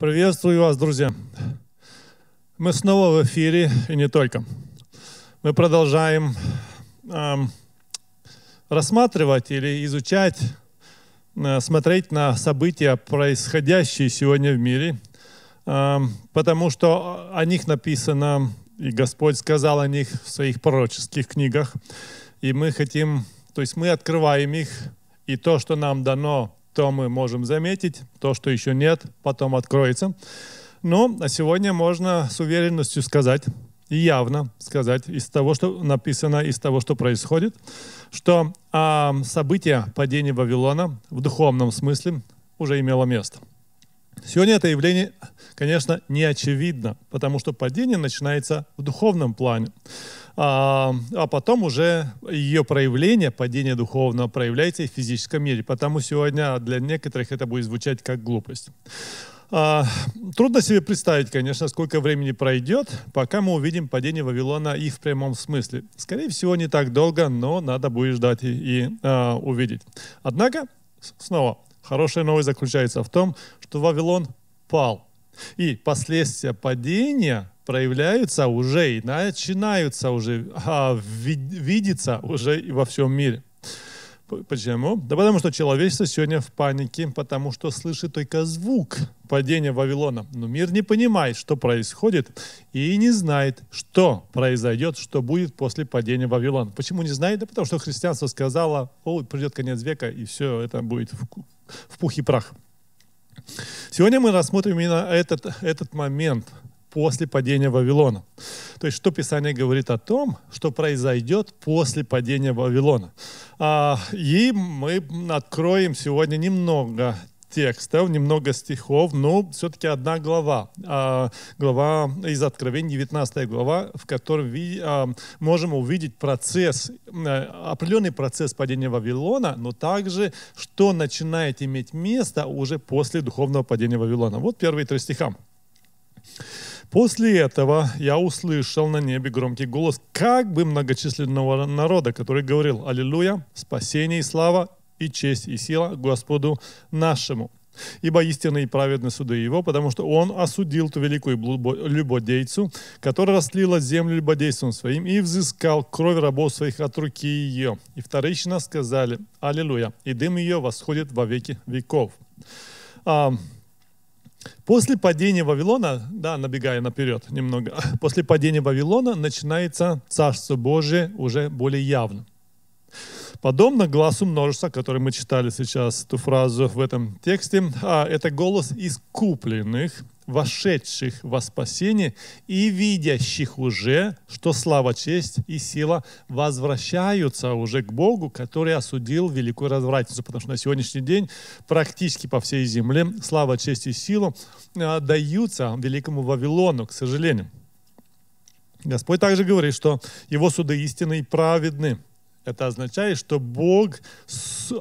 Приветствую вас, друзья. Мы снова в эфире, и не только. Мы продолжаем эм, рассматривать или изучать, э, смотреть на события, происходящие сегодня в мире, э, потому что о них написано, и Господь сказал о них в своих пророческих книгах, и мы хотим, то есть мы открываем их, и то, что нам дано что мы можем заметить, то, что еще нет, потом откроется. Ну, а сегодня можно с уверенностью сказать, и явно сказать из того, что написано, из того, что происходит, что э, событие падения Вавилона в духовном смысле уже имело место. Сегодня это явление, конечно, не очевидно, потому что падение начинается в духовном плане а, а потом уже ее проявление, падение духовного, проявляется и в физическом мире. Потому сегодня для некоторых это будет звучать как глупость. А, трудно себе представить, конечно, сколько времени пройдет, пока мы увидим падение Вавилона и в прямом смысле. Скорее всего, не так долго, но надо будет ждать и, и а, увидеть. Однако, снова, хорошая новость заключается в том, что Вавилон пал. И последствия падения проявляются уже и начинаются уже а, видеться уже и во всем мире. Почему? Да потому что человечество сегодня в панике, потому что слышит только звук падения Вавилона. Но мир не понимает, что происходит, и не знает, что произойдет, что будет после падения Вавилона. Почему не знает? Да потому что христианство сказало, о, придет конец века, и все это будет в, в пух и прах. Сегодня мы рассмотрим именно этот, этот момент – после падения Вавилона. То есть, что Писание говорит о том, что произойдет после падения Вавилона. А, и мы откроем сегодня немного текстов, немного стихов, но все-таки одна глава. А, глава из Откровения, 19 глава, в которой а, можем увидеть процесс, э, определенный процесс падения Вавилона, но также, что начинает иметь место уже после духовного падения Вавилона. Вот первые три стиха. После этого я услышал на небе громкий голос как бы многочисленного народа, который говорил «Аллилуйя! Спасение и слава и честь и сила Господу нашему!» ибо истинные и праведны суды его, потому что он осудил ту великую любодейцу, которая растлила землю любодейством своим и взыскал кровь рабов своих от руки ее. И вторично сказали «Аллилуйя!» и дым ее восходит во веки веков. После падения Вавилона, да, набегая наперед немного, после падения Вавилона начинается Царство Божие уже более явно. Подобно глазу множества, который мы читали сейчас, эту фразу в этом тексте, а это голос искупленных, вошедших во спасение и видящих уже, что слава, честь и сила возвращаются уже к Богу, который осудил великую развратницу. Потому что на сегодняшний день практически по всей земле слава, честь и сила э, даются великому Вавилону, к сожалению. Господь также говорит, что его суды истинны и праведны – это означает, что Бог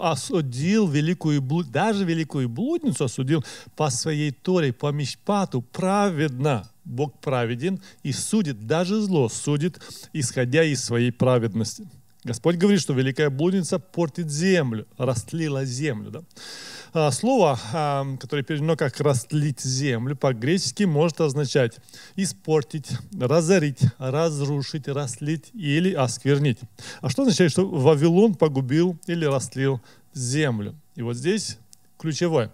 осудил великую блуд, даже великую блудницу осудил по своей Торе, по Мишпату, праведно. Бог праведен и судит даже зло, судит, исходя из своей праведности. Господь говорит, что великая блудница портит землю, растлила землю. Да? А, слово, а, которое переведено как «растлить землю», по-гречески может означать «испортить», «разорить», «разрушить», «растлить» или «осквернить». А что означает, что Вавилон погубил или растлил землю? И вот здесь ключевое.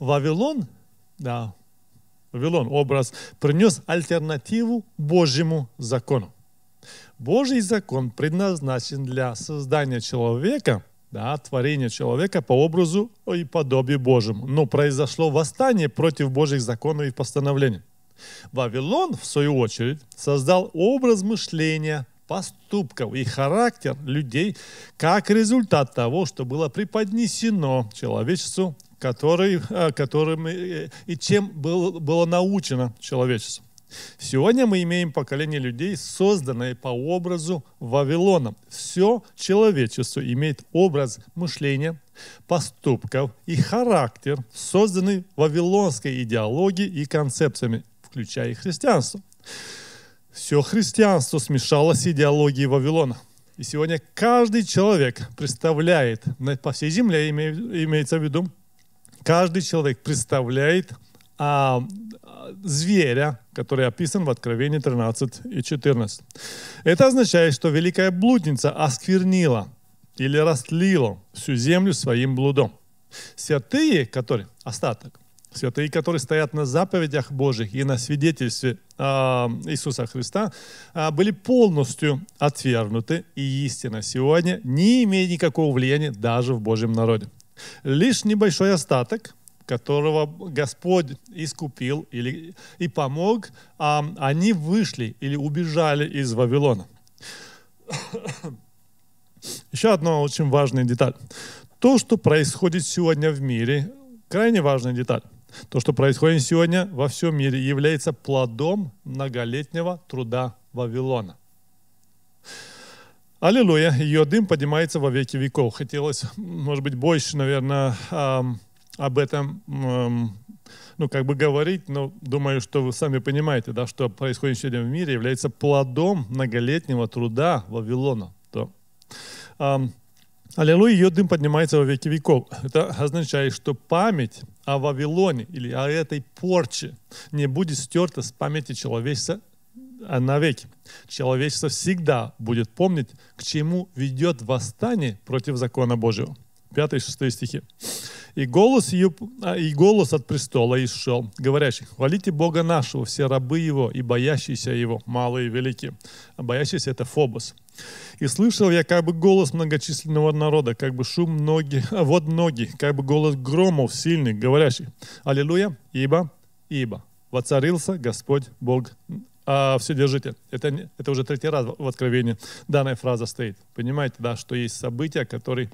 Вавилон, да, Вавилон, образ, принес альтернативу Божьему закону. Божий закон предназначен для создания человека, да, творения человека по образу и подобию Божьему. Но произошло восстание против Божьих законов и постановлений. Вавилон, в свою очередь, создал образ мышления, поступков и характер людей как результат того, что было преподнесено человечеству, который, э, которым э, и чем было, было научено человечество. Сегодня мы имеем поколение людей, созданное по образу Вавилона. Все человечество имеет образ мышления, поступков и характер, созданный вавилонской идеологией и концепциями, включая и христианство. Все христианство смешалось с идеологией Вавилона. И сегодня каждый человек представляет, по всей земле имеется в виду, каждый человек представляет а, а, зверя, который описан в Откровении 13 и 14. Это означает, что великая блудница осквернила или растлила всю землю своим блудом. Святые, которые, остаток, святые, которые стоят на заповедях Божьих и на свидетельстве э, Иисуса Христа, э, были полностью отвергнуты, и истина сегодня не имеет никакого влияния даже в Божьем народе. Лишь небольшой остаток – которого Господь искупил или, и помог, а они вышли или убежали из Вавилона. Еще одна очень важная деталь. То, что происходит сегодня в мире, крайне важная деталь. То, что происходит сегодня во всем мире, является плодом многолетнего труда Вавилона. Аллилуйя, ее дым поднимается во веки веков. Хотелось, может быть, больше, наверное, эм, об этом ну, как бы говорить, но думаю, что вы сами понимаете, да, что происходит сегодня в мире, является плодом многолетнего труда Вавилона. Да. Um, Аллилуйя, ее дым поднимается во веки веков. Это означает, что память о Вавилоне или о этой порче не будет стерта с памяти человечества а навеки. Человечество всегда будет помнить, к чему ведет восстание против закона Божьего. 5 и 6 стихи. «И голос, ее, а, «И голос от престола исшел, говорящий, «Хвалите Бога нашего, все рабы Его и боящиеся Его, малые и великие». А боящиеся — это Фобос. «И слышал я как бы голос многочисленного народа, как бы шум ноги, а вот ноги, как бы голос громов сильных, говорящий, «Аллилуйя, ибо, ибо воцарился Господь Бог а, Вседержитель. Это, это уже третий раз в Откровении данная фраза стоит. Понимаете, да, что есть события, которые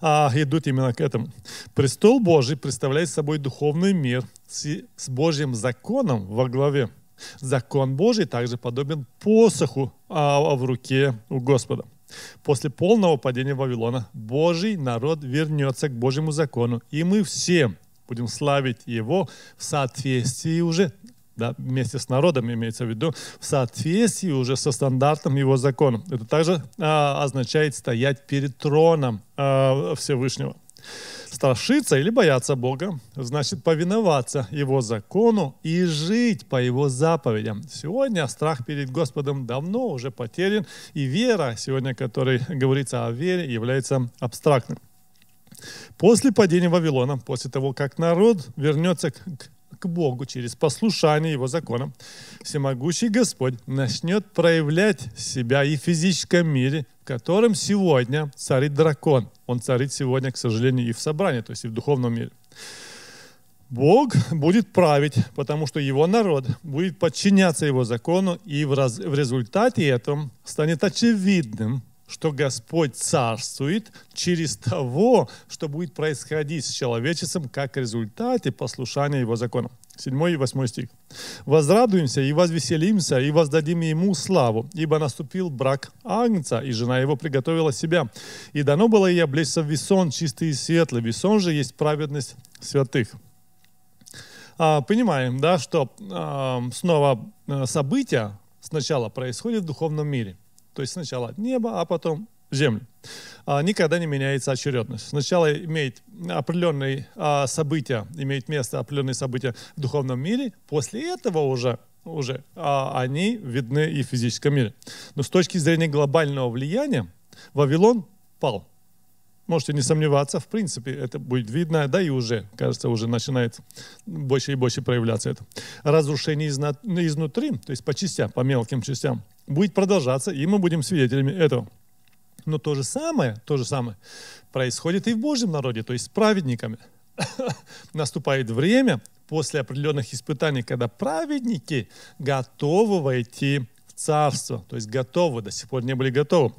а, идут именно к этому. Престол Божий представляет собой духовный мир с, с Божьим законом во главе. Закон Божий также подобен посоху а, в руке у Господа. После полного падения Вавилона Божий народ вернется к Божьему закону, и мы все будем славить Его в соответствии уже да, вместе с народом имеется в виду, в соответствии уже со стандартом его законом. Это также а, означает стоять перед троном а, Всевышнего. Страшиться или бояться Бога значит повиноваться Его закону и жить по Его заповедям. Сегодня страх перед Господом давно уже потерян, и вера, сегодня которой говорится о вере, является абстрактным После падения Вавилона, после того, как народ вернется к к Богу через послушание Его законам, всемогущий Господь начнет проявлять себя и в физическом мире, в котором сегодня царит дракон. Он царит сегодня, к сожалению, и в собрании, то есть и в духовном мире. Бог будет править, потому что его народ будет подчиняться его закону, и в, раз, в результате этом станет очевидным, что Господь царствует через того, что будет происходить с человечеством как результате послушания Его законам. 7 и 8 стих. «Возрадуемся и возвеселимся, и воздадим ему славу, ибо наступил брак Агнца, и жена его приготовила себя. И дано было ей облечься в весон, чистый и светлый. Весон же есть праведность святых». А, понимаем, да, что а, снова а, события сначала происходят в духовном мире – то есть сначала небо, а потом землю. А, никогда не меняется очередность. Сначала имеет определенные а, события, имеет место определенные события в духовном мире, после этого уже уже а, они видны и в физическом мире. Но с точки зрения глобального влияния Вавилон пал. Можете не сомневаться, в принципе, это будет видно, да и уже, кажется, уже начинает больше и больше проявляться это. Разрушение изнутри, то есть по частям, по мелким частям будет продолжаться, и мы будем свидетелями этого. Но то же самое, то же самое происходит и в Божьем народе, то есть с праведниками. Наступает время после определенных испытаний, когда праведники готовы войти в царство, то есть готовы, до сих пор не были готовы.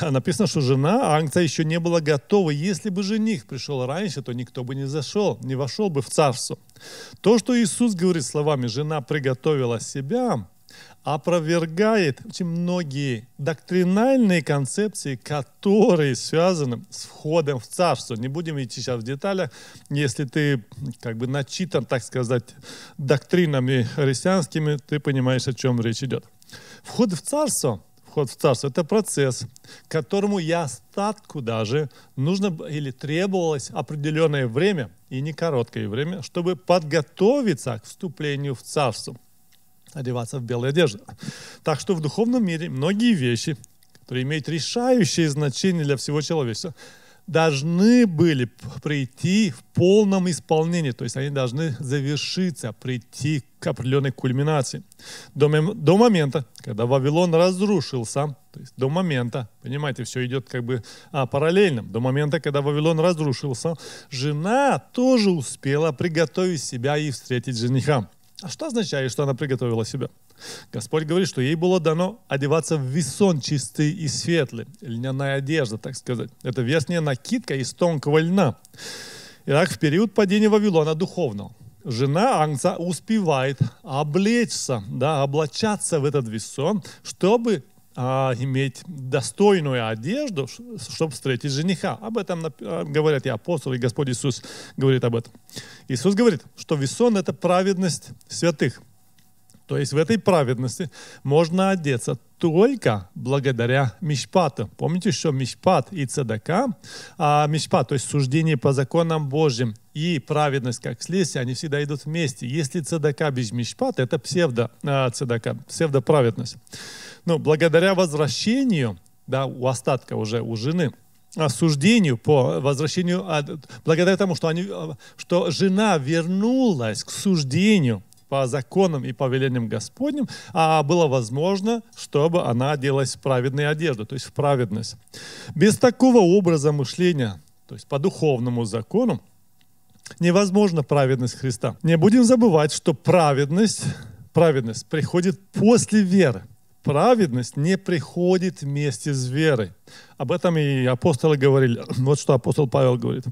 А написано, что жена Ангца еще не была готова. Если бы жених пришел раньше, то никто бы не зашел, не вошел бы в царство. То, что Иисус говорит словами «жена приготовила себя», опровергает очень многие доктринальные концепции, которые связаны с входом в царство. Не будем идти сейчас в деталях. Если ты как бы начитан, так сказать, доктринами христианскими, ты понимаешь, о чем речь идет. Вход в царство вход в царство. Это процесс, которому я остатку даже нужно или требовалось определенное время, и не короткое время, чтобы подготовиться к вступлению в царство одеваться в белую одежду. Так что в духовном мире многие вещи, которые имеют решающее значение для всего человечества, должны были прийти в полном исполнении, то есть они должны завершиться, прийти к определенной кульминации. До, до момента, когда Вавилон разрушился, то есть до момента, понимаете, все идет как бы а, параллельно, до момента, когда Вавилон разрушился, жена тоже успела приготовить себя и встретить жениха. А что означает, что она приготовила себя? Господь говорит, что ей было дано одеваться в весон чистый и светлый, льняная одежда, так сказать. Это верхняя накидка из тонкого льна. Итак, в период падения Вавилона духовного жена Ангца успевает облечься, да, облачаться в этот весон, чтобы а, иметь достойную одежду, чтобы встретить жениха. Об этом а, говорят и апостолы, и Господь Иисус говорит об этом. Иисус говорит, что весон – это праведность святых – то есть в этой праведности можно одеться только благодаря мишпату. Помните, что мишпат и цедака, а мишпат, то есть суждение по законам Божьим и праведность как следствие, они всегда идут вместе. Если цедака без мишпата, это псевдо э, а, цедака, псевдоправедность. Но благодаря возвращению, да, у остатка уже, у жены, осуждению, а, по возвращению, а, благодаря тому, что, они, что жена вернулась к суждению, по законам и повелениям Господним, а было возможно, чтобы она оделась в праведные одежды, то есть в праведность. Без такого образа мышления, то есть по духовному закону, невозможна праведность Христа. Не будем забывать, что праведность, праведность приходит после веры. Праведность не приходит вместе с верой. Об этом и апостолы говорили. Вот что апостол Павел говорит.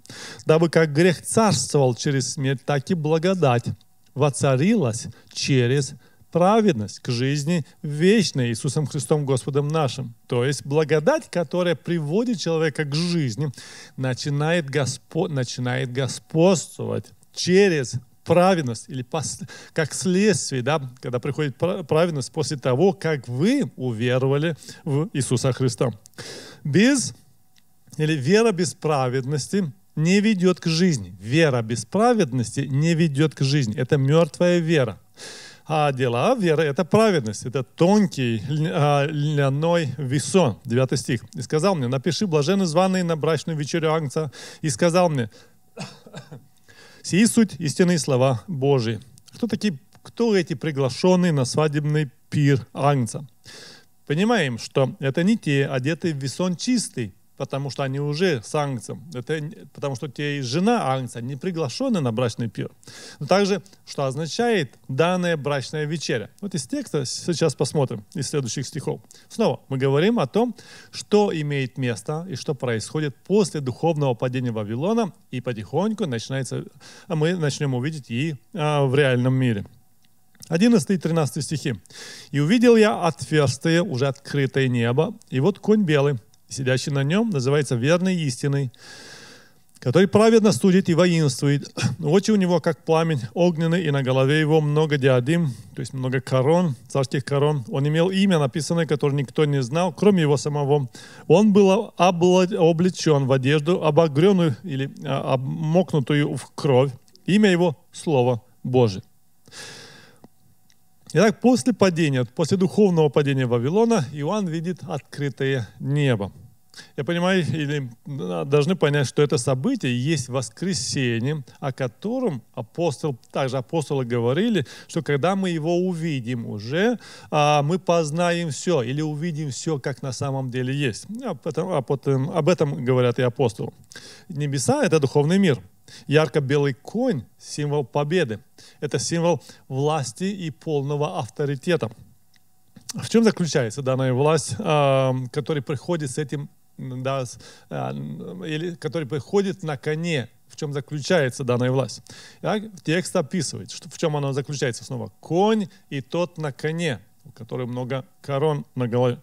«Дабы как грех царствовал через смерть, так и благодать воцарилась через праведность к жизни вечной Иисусом Христом Господом нашим. То есть благодать, которая приводит человека к жизни, начинает, госпо начинает господствовать через праведность или как следствие, да, когда приходит праведность после того, как вы уверовали в Иисуса Христа. Без или вера без праведности не ведет к жизни. Вера без праведности не ведет к жизни. Это мертвая вера. А дела веры — это праведность, это тонкий а, льняной весон. 9 стих. «И сказал мне, напиши, блаженны званые на брачную вечерю ангца и сказал мне, сии суть истинные слова Божии». Кто такие, кто эти приглашенные на свадебный пир Агнца? Понимаем, что это не те, одетые в весон чистый, потому что они уже с ангцем. Это потому что те и жена ангца не приглашены на брачный пир. Но также, что означает данная брачная вечеря. Вот из текста сейчас посмотрим, из следующих стихов. Снова мы говорим о том, что имеет место и что происходит после духовного падения Вавилона, и потихоньку начинается, а мы начнем увидеть и а, в реальном мире. 11 и 13 стихи. «И увидел я отверстие, уже открытое небо, и вот конь белый, сидящий на нем, называется верной истиной, который праведно судит и воинствует. Очи у него, как пламень огненный, и на голове его много диадим, то есть много корон, царских корон. Он имел имя, написанное, которое никто не знал, кроме его самого. Он был облечен в одежду, обогренную или а, обмокнутую в кровь. Имя его — Слово Божие. Итак, после падения, после духовного падения Вавилона, Иоанн видит открытое небо я понимаю, или должны понять, что это событие есть воскресение, о котором апостол, также апостолы говорили, что когда мы его увидим уже, а, мы познаем все или увидим все, как на самом деле есть. А об а об этом говорят и апостолы. Небеса — это духовный мир. Ярко-белый конь — символ победы. Это символ власти и полного авторитета. В чем заключается данная власть, которая приходит с этим да, а, или, который приходит на коне, в чем заключается данная власть. Так, текст описывает, что, в чем она заключается снова. Конь и тот на коне, у которого много корон на голове.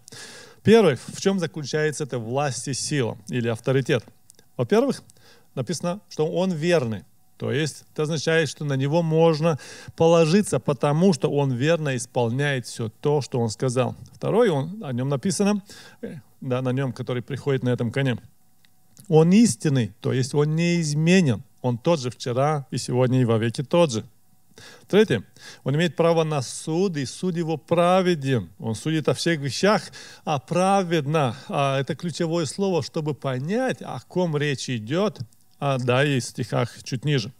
Первое, в чем заключается эта власть и сила или авторитет. Во-первых, написано, что он верный. То есть это означает, что на него можно положиться, потому что он верно исполняет все то, что он сказал. Второе, он, о нем написано, э, да, на нем, который приходит на этом коне. Он истинный, то есть он неизменен. Он тот же вчера и сегодня и вовеки тот же. Третье. Он имеет право на суд, и суд его праведен. Он судит о всех вещах, а праведно а, – это ключевое слово, чтобы понять, о ком речь идет, а, да, и в стихах чуть ниже.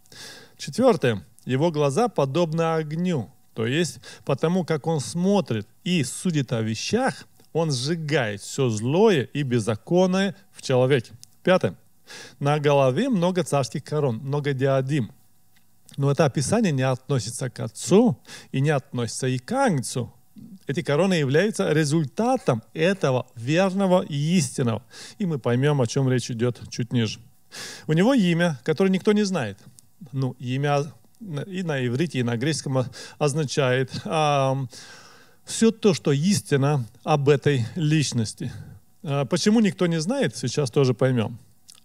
Четвертое. Его глаза подобны огню, то есть потому, как он смотрит и судит о вещах – он сжигает все злое и беззаконное в человеке. Пятое. На голове много царских корон, много диадим. Но это описание не относится к отцу и не относится и к ангцу. Эти короны являются результатом этого верного и истинного. И мы поймем, о чем речь идет чуть ниже. У него имя, которое никто не знает. Ну, имя и на иврите, и на греческом означает а, все то, что истина об этой личности. А почему никто не знает, сейчас тоже поймем.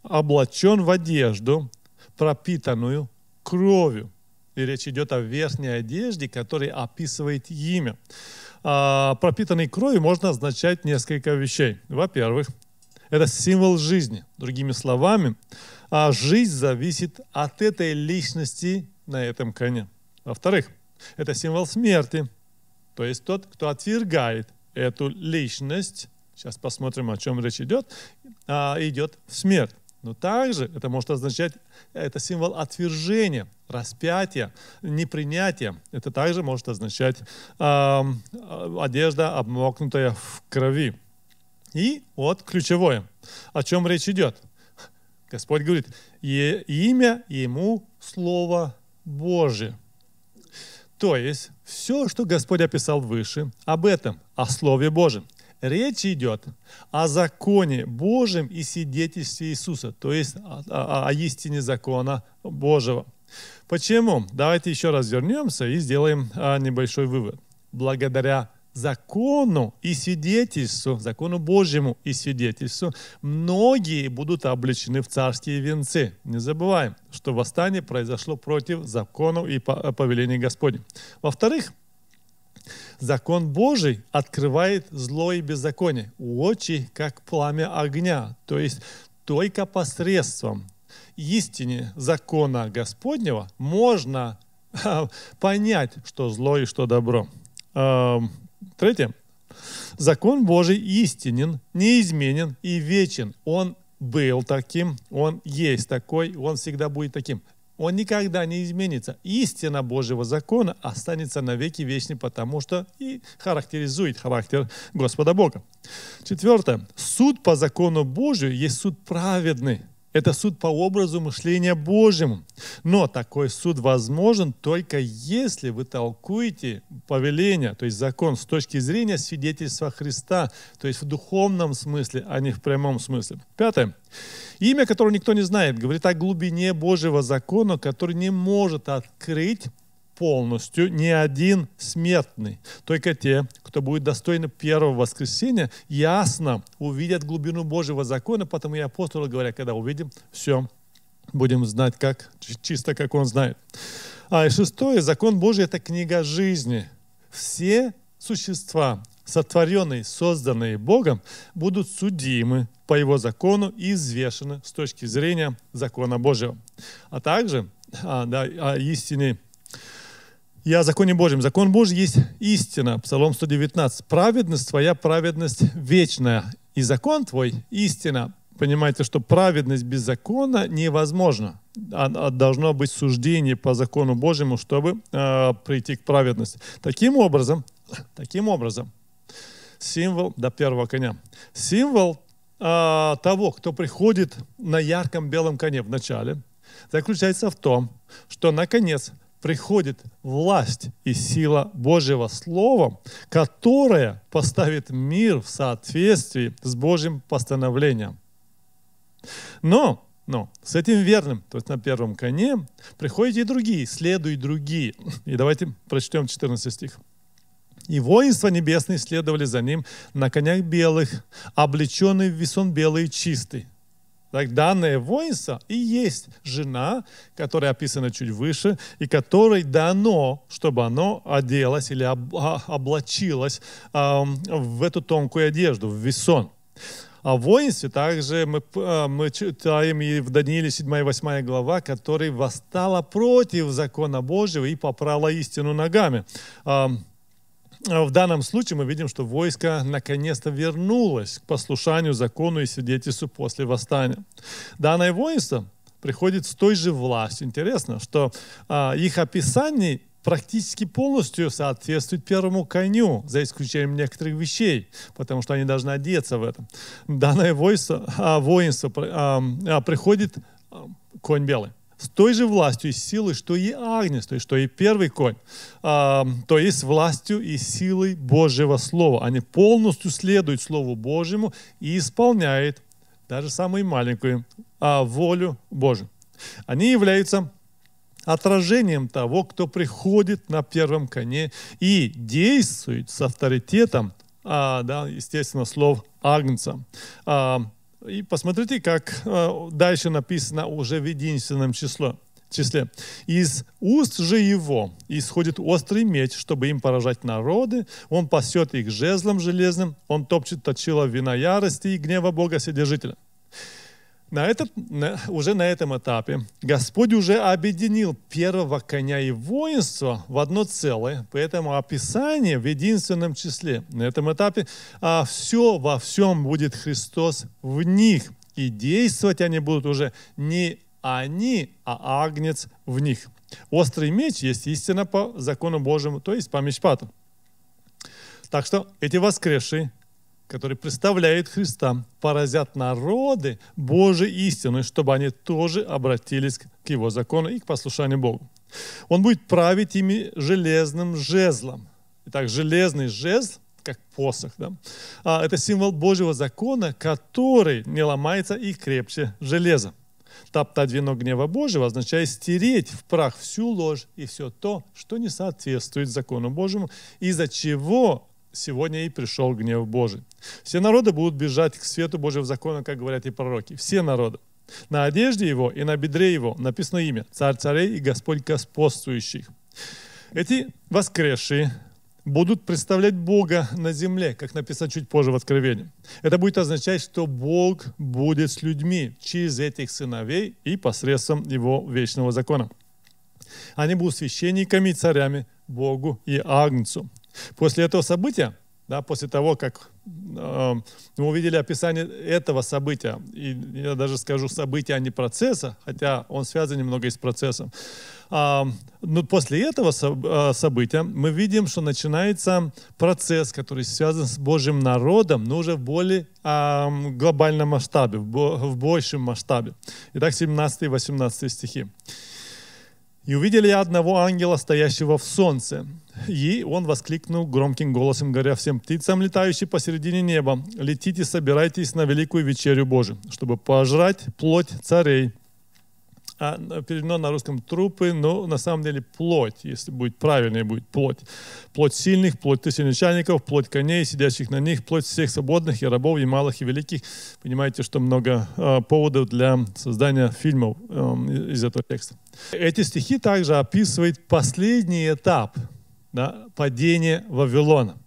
Облачен в одежду, пропитанную кровью. И речь идет о верхней одежде, которая описывает имя. А, пропитанный кровью можно означать несколько вещей. Во-первых, это символ жизни. Другими словами, а жизнь зависит от этой личности на этом коне. Во-вторых, это символ смерти. То есть тот, кто отвергает эту личность, сейчас посмотрим, о чем речь идет, а, идет в смерть. Но также это может означать, это символ отвержения, распятия, непринятия. Это также может означать э, одежда, обмокнутая в крови. И вот ключевое, о чем речь идет. Господь говорит, имя ему Слово Божие. То есть все, что Господь описал выше, об этом, о Слове Божьем. Речь идет о законе Божьем и свидетельстве Иисуса, то есть о, о, о истине закона Божьего. Почему? Давайте еще раз вернемся и сделаем а, небольшой вывод. Благодаря закону и свидетельству, закону Божьему и свидетельству, многие будут облечены в царские венцы. Не забываем, что восстание произошло против закону и повелений Господня. Во-вторых, Закон Божий открывает зло и беззаконие. Очи, как пламя огня, то есть только посредством истине закона Господнего можно понять, что зло и что добро. Эм, Третье. Закон Божий истинен, неизменен и вечен. Он был таким, он есть такой, он всегда будет таким. Он никогда не изменится. Истина Божьего закона останется навеки вечной, потому что и характеризует характер Господа Бога. Четвертое. Суд по закону Божию есть суд праведный. Это суд по образу мышления Божьему. Но такой суд возможен только если вы толкуете повеление, то есть закон, с точки зрения свидетельства Христа, то есть в духовном смысле, а не в прямом смысле. Пятое. Имя, которого никто не знает, говорит о глубине Божьего закона, который не может открыть полностью ни один смертный. Только те, кто будет достойны первого воскресения, ясно увидят глубину Божьего закона, потому и апостолы говорят, когда увидим, все, будем знать, как, чисто как он знает. А и шестое, закон Божий – это книга жизни. Все существа, сотворенные, созданные Богом, будут судимы по его закону и извешены с точки зрения закона Божьего. А также а, да, о а истине я о законе Божьем. Закон Божий есть истина. Псалом 119. Праведность твоя, праведность вечная. И закон твой – истина. Понимаете, что праведность без закона невозможна. А, а должно быть суждение по закону Божьему, чтобы э, прийти к праведности. Таким образом, таким образом, символ до первого коня. Символ э, того, кто приходит на ярком белом коне в начале, заключается в том, что наконец приходит власть и сила Божьего Слова, которая поставит мир в соответствии с Божьим постановлением. Но, но с этим верным, то есть на первом коне, приходят и другие, следуют другие. И давайте прочтем 14 стих. И воинства небесные следовали за ним на конях белых, облеченные в весон белый и чистый. Так, данное воинство и есть жена, которая описана чуть выше, и которой дано, чтобы оно оделось или а, облачилось э, в эту тонкую одежду, в весон. О воинстве также мы, а, мы читаем и в Данииле 7 и 8 глава, который восстала против закона Божьего и попрала истину ногами. А в данном случае мы видим, что войско наконец-то вернулось к послушанию закону и свидетельству после восстания. Данное воинство приходит с той же властью. Интересно, что э, их описание практически полностью соответствует первому коню, за исключением некоторых вещей, потому что они должны одеться в этом. Данное войско, э, а, воинство э, приходит конь белый с той же властью и силой, что и Агнец, то есть что и первый конь, а, то есть властью и силой Божьего Слова. Они полностью следуют Слову Божьему и исполняют даже самую маленькую а, волю Божью. Они являются отражением того, кто приходит на первом коне и действует с авторитетом, а, да, естественно, слов Агнца. А, и посмотрите, как э, дальше написано уже в единственном числе. числе. «Из уст же его исходит острый меч, чтобы им поражать народы. Он пасет их жезлом железным, он топчет точило вина ярости и гнева Бога Вседержителя». На этот, на, уже на этом этапе Господь уже объединил первого коня и воинство в одно целое, поэтому описание в единственном числе. На этом этапе а все во всем будет Христос в них, и действовать они будут уже не они, а агнец в них. Острый меч есть истина по закону Божьему, то есть по мечпату. Так что эти воскресшие который представляет Христа, поразят народы Божьей истины, чтобы они тоже обратились к Его закону и к послушанию Богу. Он будет править ими железным жезлом. Итак, железный жезл, как посох, да? а, это символ Божьего закона, который не ломается и крепче железа. Топтать вино гнева Божьего означает стереть в прах всю ложь и все то, что не соответствует закону Божьему, из-за чего сегодня и пришел гнев Божий. Все народы будут бежать к свету Божьего закона, как говорят и пророки. Все народы. На одежде его и на бедре его написано имя «Царь царей и Господь господствующих». Эти воскресшие будут представлять Бога на земле, как написано чуть позже в Откровении. Это будет означать, что Бог будет с людьми через этих сыновей и посредством его вечного закона. Они будут священниками и царями Богу и Агнцу. После этого события, да, после того, как э, мы увидели описание этого события, и я даже скажу события, а не процесса, хотя он связан немного и с процессом. Э, а, но ну, после этого э, события мы видим, что начинается процесс, который связан с Божьим народом, но уже в более э, глобальном масштабе, в, в большем масштабе. Итак, 17 и 18 стихи. И увидели одного ангела, стоящего в солнце. И он воскликнул громким голосом, говоря всем птицам, летающим посередине неба, «Летите, собирайтесь на великую вечерю Божию, чтобы пожрать плоть царей, а переведено на русском трупы, но на самом деле плоть, если будет правильнее, будет плоть. Плоть сильных, плоть тысяченачальников, плоть коней, сидящих на них, плоть всех свободных и рабов, и малых, и великих. Понимаете, что много э, поводов для создания фильмов э, из этого текста. Эти стихи также описывают последний этап да, падения Вавилона.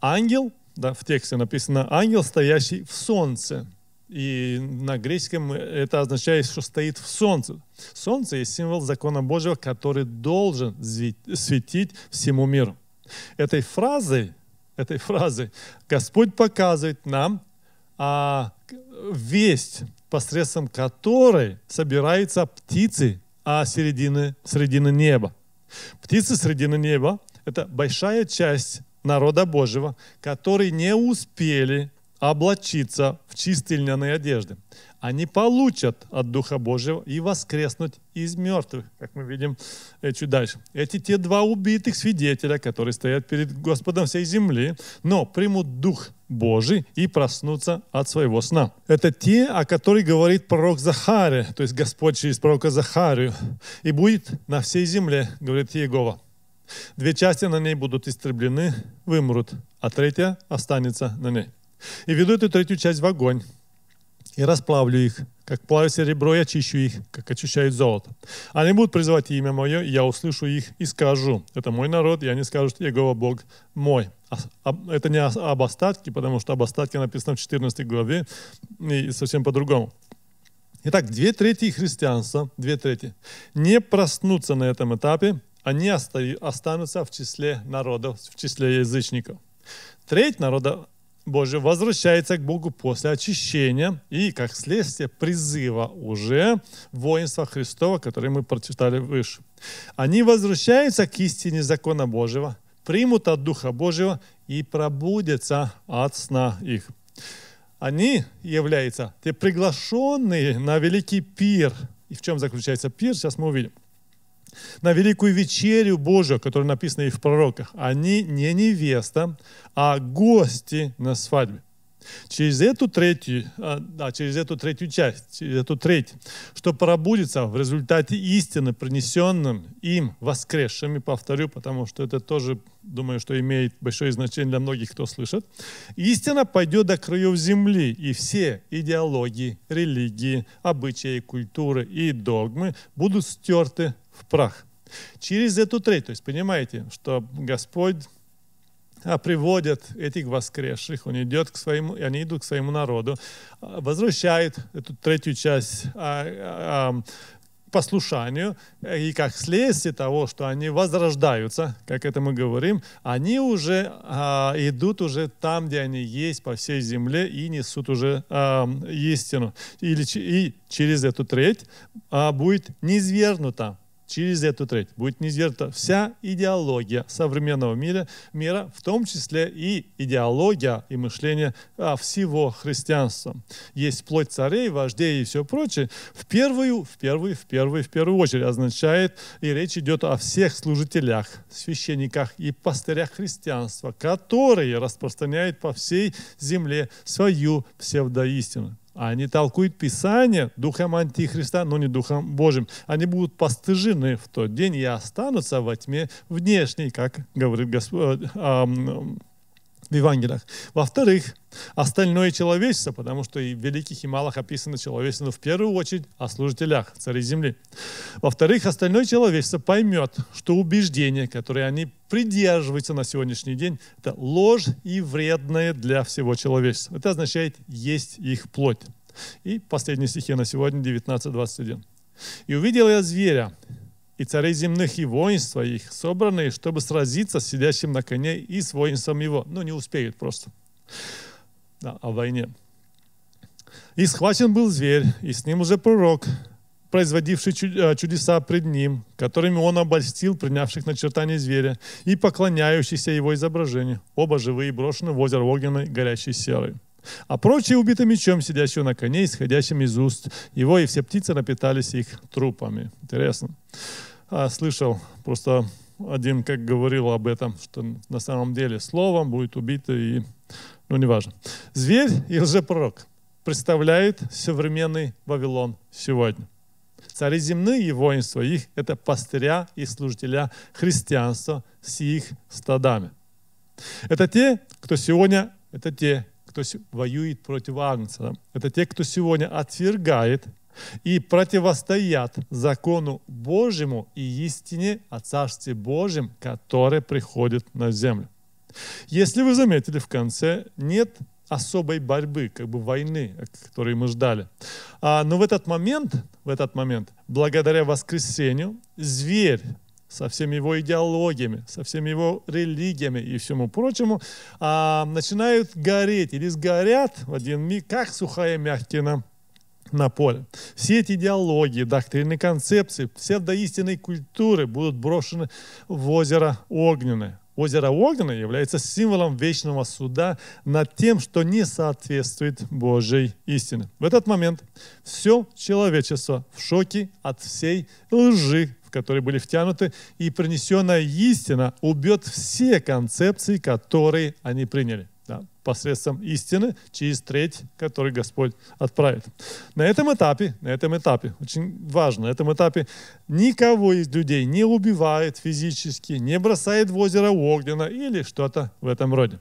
Ангел, да, в тексте написано «ангел, стоящий в солнце». И на греческом это означает, что стоит в солнце. Солнце есть символ закона Божьего, который должен светить всему миру. Этой фразой, этой фразой Господь показывает нам а, весть, посредством которой собираются птицы а середины, середины неба. Птицы середины неба – это большая часть народа Божьего, которые не успели облачиться в чистые одежды. Они получат от Духа Божьего и воскреснуть из мертвых, как мы видим э, чуть дальше. Эти те два убитых свидетеля, которые стоят перед Господом всей земли, но примут Дух Божий и проснутся от своего сна. Это те, о которых говорит пророк Захария, то есть Господь через пророка Захарию. И будет на всей земле, говорит Иегова. Две части на ней будут истреблены, вымрут, а третья останется на ней и веду эту третью часть в огонь, и расплавлю их, как плавлю серебро, и очищу их, как очищают золото. Они будут призывать имя мое, и я услышу их и скажу, это мой народ, и они скажут, Егова Бог мой. А, а, это не об остатке, потому что об остатке написано в 14 главе, и совсем по-другому. Итак, две трети христианства, две трети, не проснутся на этом этапе, они останутся в числе народов, в числе язычников. Треть народа Божий возвращается к Богу после очищения и, как следствие, призыва уже воинства Христова, которое мы прочитали выше. Они возвращаются к истине закона Божьего, примут от Духа Божьего и пробудятся от сна их. Они являются те приглашенные на великий пир. И в чем заключается пир, сейчас мы увидим – на великую вечерю Божию, которая написана и в пророках. Они не невеста, а гости на свадьбе. Через эту третью, а, да, через эту третью часть, через эту треть, что пробудется в результате истины, принесенным им, воскресшими, повторю, потому что это тоже, думаю, что имеет большое значение для многих, кто слышит, истина пойдет до краев земли, и все идеологии, религии, обычаи, культуры и догмы будут стерты в прах. Через эту треть, то есть понимаете, что Господь а, приводит этих воскресших, он идет к своему, они идут к своему народу, а, возвращает эту третью часть а, послушанию, и как следствие того, что они возрождаются, как это мы говорим, они уже а, идут уже там, где они есть, по всей земле, и несут уже а, истину. Или, и через эту треть а, будет низвергнута через эту треть будет низвергнута вся идеология современного мира, мира, в том числе и идеология и мышление а, всего христианства. Есть плоть царей, вождей и все прочее. В первую, в первую, в первую, в первую очередь означает, и речь идет о всех служителях, священниках и пастырях христианства, которые распространяют по всей земле свою псевдоистину. Они толкуют Писание духом антихриста, но не духом Божьим. Они будут постыжены в тот день и останутся во тьме внешней, как говорит Господь, э, в Евангелиях. Во-вторых, остальное человечество, потому что и в великих и малых описано человечество, но в первую очередь о служителях царей земли. Во-вторых, остальное человечество поймет, что убеждения, которые они придерживаются на сегодняшний день, это ложь и вредное для всего человечества. Это означает есть их плоть. И последние стихи на сегодня, 19:21. «И увидел я зверя, и царей земных и воинств своих, собранные, чтобы сразиться с сидящим на коне и с воинством его. Ну, не успеют просто да, о войне. И схвачен был зверь, и с ним уже пророк, производивший э, чудеса пред ним, которыми он обольстил принявших начертание зверя и поклоняющихся его изображению. Оба живые брошены в озеро огненной, горящей серой. А прочие убиты мечом, сидящего на коне, исходящим из уст его, и все птицы напитались их трупами. Интересно а, слышал просто один, как говорил об этом, что на самом деле словом будет убито и, ну, неважно. Зверь и лжепророк представляет современный Вавилон сегодня. Цари земные и воинство их – это пастыря и служителя христианства с их стадами. Это те, кто сегодня, это те, кто воюет против Агнца. Это те, кто сегодня отвергает и противостоят закону Божьему и истине о Царстве Божьем, которое приходит на землю. Если вы заметили, в конце нет особой борьбы, как бы войны, которой мы ждали. А, но в этот момент, в этот момент, благодаря воскресению, зверь со всеми его идеологиями, со всеми его религиями и всему прочему, а, начинают гореть или сгорят в один миг, как сухая мягкина – на поле. Все эти идеологии, доктрины, концепции, псевдоистинной культуры будут брошены в озеро Огненное. Озеро Огненное является символом вечного суда над тем, что не соответствует Божьей истине. В этот момент все человечество в шоке от всей лжи, в которые были втянуты, и принесенная истина убьет все концепции, которые они приняли да, посредством истины через треть, который Господь отправит. На этом этапе, на этом этапе, очень важно, на этом этапе никого из людей не убивает физически, не бросает в озеро огненно или что-то в этом роде.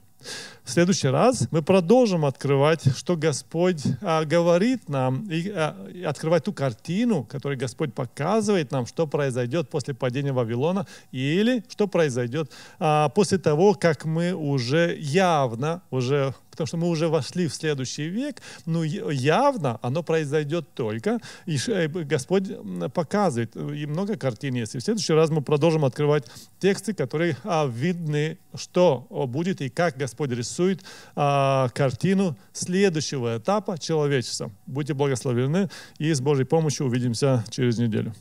В следующий раз мы продолжим открывать, что Господь а, говорит нам, и, а, и открывать ту картину, которую Господь показывает нам, что произойдет после падения Вавилона, или что произойдет а, после того, как мы уже явно, уже потому что мы уже вошли в следующий век, ну, явно оно произойдет только, и э, Господь показывает, э, и много картин есть. И в следующий раз мы продолжим открывать тексты, которые а, видны, что будет и как Господь рисует а, картину следующего этапа человечества. Будьте благословлены и с Божьей помощью увидимся через неделю.